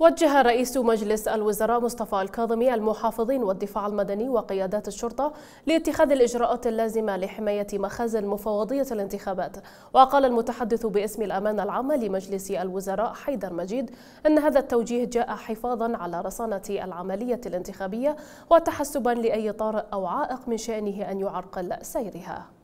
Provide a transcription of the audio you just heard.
وجه رئيس مجلس الوزراء مصطفى الكاظمي المحافظين والدفاع المدني وقيادات الشرطة لاتخاذ الإجراءات اللازمة لحماية مخازن مفوضية الانتخابات وقال المتحدث باسم الأمانة العامة لمجلس الوزراء حيدر مجيد أن هذا التوجيه جاء حفاظا على رصانة العملية الانتخابية وتحسبا لأي طارئ أو عائق من شأنه أن يعرقل سيرها